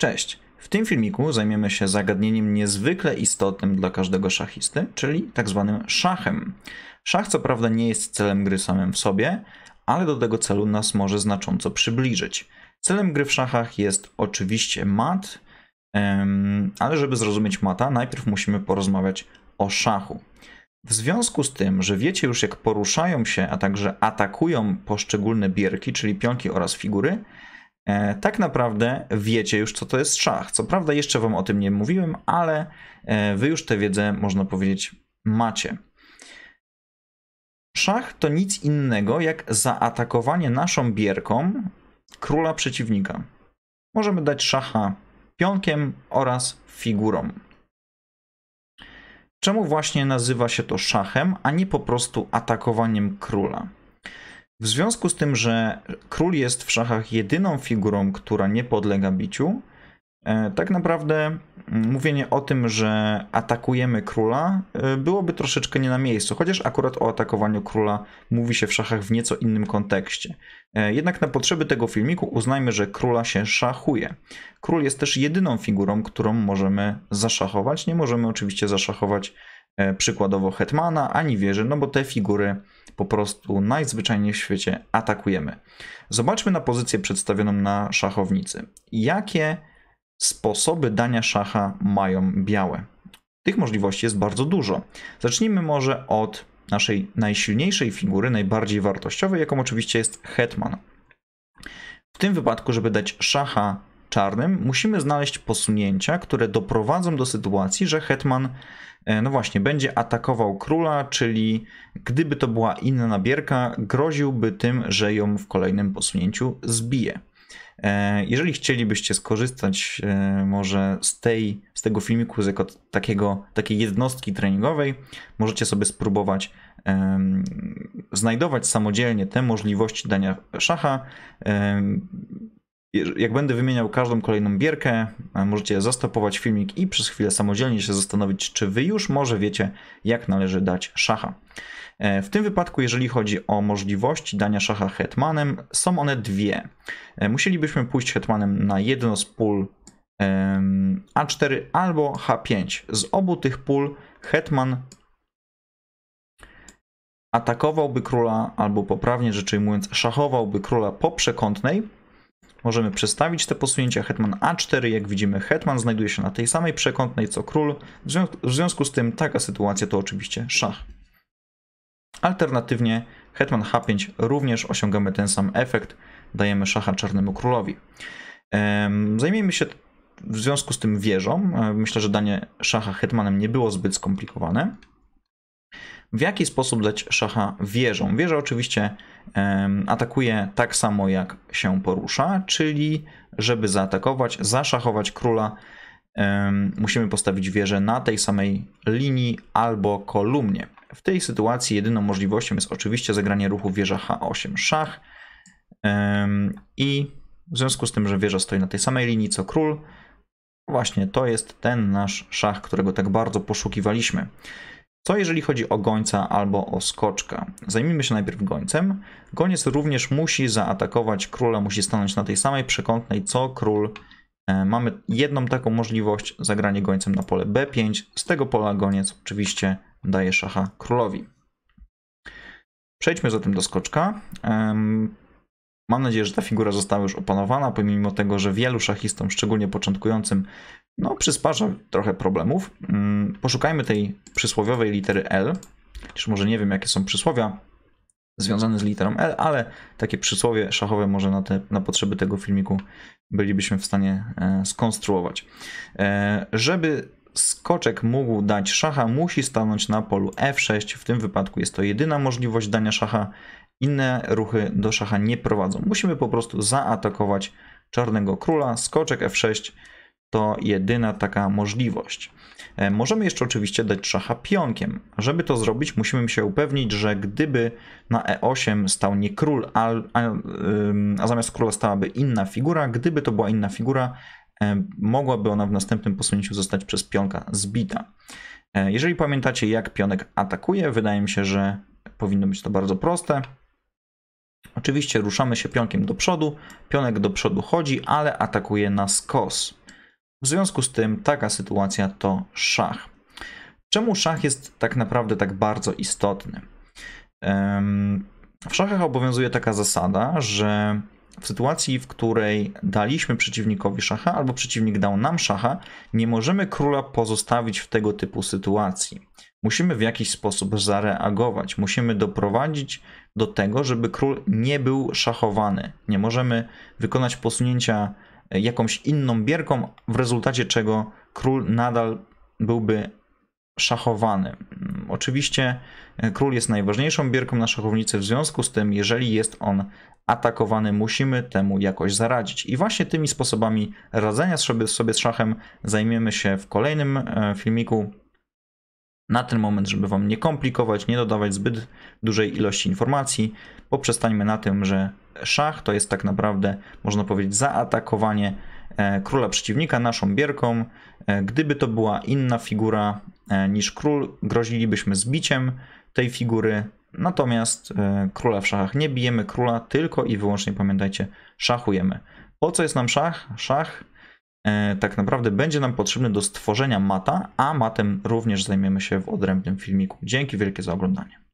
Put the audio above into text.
Cześć! W tym filmiku zajmiemy się zagadnieniem niezwykle istotnym dla każdego szachisty, czyli tak zwanym szachem. Szach co prawda nie jest celem gry samym w sobie, ale do tego celu nas może znacząco przybliżyć. Celem gry w szachach jest oczywiście mat, ale żeby zrozumieć mata, najpierw musimy porozmawiać o szachu. W związku z tym, że wiecie już jak poruszają się, a także atakują poszczególne bierki, czyli pionki oraz figury, E, tak naprawdę wiecie już, co to jest szach. Co prawda, jeszcze Wam o tym nie mówiłem, ale e, Wy już tę wiedzę, można powiedzieć, macie. Szach to nic innego jak zaatakowanie naszą bierką króla przeciwnika. Możemy dać szacha pionkiem oraz figurą. Czemu właśnie nazywa się to szachem, a nie po prostu atakowaniem króla? W związku z tym, że król jest w szachach jedyną figurą, która nie podlega biciu, e, tak naprawdę mm, mówienie o tym, że atakujemy króla, e, byłoby troszeczkę nie na miejscu, chociaż akurat o atakowaniu króla mówi się w szachach w nieco innym kontekście. E, jednak na potrzeby tego filmiku uznajmy, że króla się szachuje. Król jest też jedyną figurą, którą możemy zaszachować. Nie możemy oczywiście zaszachować E, przykładowo Hetmana, ani wieży, no bo te figury po prostu najzwyczajniej w świecie atakujemy. Zobaczmy na pozycję przedstawioną na szachownicy. Jakie sposoby dania szacha mają białe? Tych możliwości jest bardzo dużo. Zacznijmy może od naszej najsilniejszej figury, najbardziej wartościowej, jaką oczywiście jest hetman. W tym wypadku, żeby dać szacha czarnym musimy znaleźć posunięcia, które doprowadzą do sytuacji, że hetman, e, no właśnie, będzie atakował króla, czyli gdyby to była inna bierka, groziłby tym, że ją w kolejnym posunięciu zbije. E, jeżeli chcielibyście skorzystać e, może z, tej, z tego filmiku, z jako takiego, takiej jednostki treningowej, możecie sobie spróbować um, znajdować samodzielnie te możliwości dania szacha. Um, jak będę wymieniał każdą kolejną bierkę, e, możecie zastopować filmik i przez chwilę samodzielnie się zastanowić, czy wy już może wiecie, jak należy dać szacha. E, w tym wypadku, jeżeli chodzi o możliwości dania szacha hetmanem, są one dwie. E, musielibyśmy pójść hetmanem na jedno z pól A4 albo H5. Z obu tych pól hetman atakowałby króla, albo poprawnie rzecz ujmując, szachowałby króla po przekątnej, możemy przestawić te posunięcia hetman a4. Jak widzimy, hetman znajduje się na tej samej przekątnej co król. W, zwią w związku z tym taka sytuacja to oczywiście szach. Alternatywnie hetman h5 również osiągamy ten sam efekt. Dajemy szacha czarnemu królowi. Ehm, zajmijmy się w związku z tym wieżą. E, myślę, że danie szacha hetmanem nie było zbyt skomplikowane w jaki sposób dać szacha wieżą. Wieża oczywiście atakuje tak samo jak się porusza, czyli żeby zaatakować, zaszachować króla, musimy postawić wieżę na tej samej linii albo kolumnie. W tej sytuacji jedyną możliwością jest oczywiście zagranie ruchu wieża H8 szach i w związku z tym, że wieża stoi na tej samej linii co król, właśnie to jest ten nasz szach, którego tak bardzo poszukiwaliśmy. Co jeżeli chodzi o gońca albo o skoczka? Zajmijmy się najpierw gońcem. Goniec również musi zaatakować króla, musi stanąć na tej samej przekątnej co król. E, mamy jedną taką możliwość, zagranie gońcem na pole b5. Z tego pola goniec oczywiście daje szacha królowi. Przejdźmy zatem do skoczka. Mam nadzieję, że ta figura została już opanowana, pomimo tego, że wielu szachistom, szczególnie początkującym, no, przysparza trochę problemów. Mm, poszukajmy tej przysłowiowej litery L. Już może nie wiem, jakie są przysłowia związane z literą L, ale takie przysłowie szachowe może na, te, na potrzeby tego filmiku bylibyśmy w stanie e, skonstruować. E, żeby skoczek mógł dać szacha, musi stanąć na polu F6. W tym wypadku jest to jedyna możliwość dania szacha. Inne ruchy do szacha nie prowadzą. Musimy po prostu zaatakować czarnego króla. Skoczek F6 to jedyna taka możliwość. E, możemy jeszcze oczywiście dać szacha pionkiem. Żeby to zrobić, musimy się upewnić, że gdyby na e8 stał nie król, a, a, a zamiast króla stałaby inna figura, gdyby to była inna figura, e, mogłaby ona w następnym posunięciu zostać przez pionka zbita. E, jeżeli pamiętacie, jak pionek atakuje, wydaje mi się, że powinno być to bardzo proste. Oczywiście ruszamy się pionkiem do przodu, pionek do przodu chodzi, ale atakuje na skos. W związku z tym taka sytuacja to szach. Czemu szach jest tak naprawdę tak bardzo istotny? W szachach obowiązuje taka zasada, że w sytuacji, w której daliśmy przeciwnikowi szacha albo przeciwnik dał nam szacha, nie możemy króla pozostawić w tego typu sytuacji. Musimy w jakiś sposób zareagować, musimy doprowadzić do tego, żeby król nie był szachowany. Nie możemy wykonać posunięcia jakąś inną bierką, w rezultacie czego król nadal byłby szachowany. Oczywiście e, król jest najważniejszą bierką na szachownicy, w związku z tym, jeżeli jest on atakowany, musimy temu jakoś zaradzić. I właśnie tymi sposobami radzenia sobie, sobie z szachem zajmiemy się w kolejnym e, filmiku na ten moment, żeby Wam nie komplikować, nie dodawać zbyt dużej ilości informacji, poprzestańmy na tym, że szach to jest tak naprawdę, można powiedzieć, zaatakowanie e, króla przeciwnika naszą bierką. E, gdyby to była inna figura e, niż król, grozilibyśmy zbiciem tej figury. Natomiast króla w szachach nie bijemy króla, tylko i wyłącznie pamiętajcie, szachujemy. Po co jest nam szach? Szach E, tak naprawdę będzie nam potrzebny do stworzenia mata, a matem również zajmiemy się w odrębnym filmiku. Dzięki wielkie za oglądanie.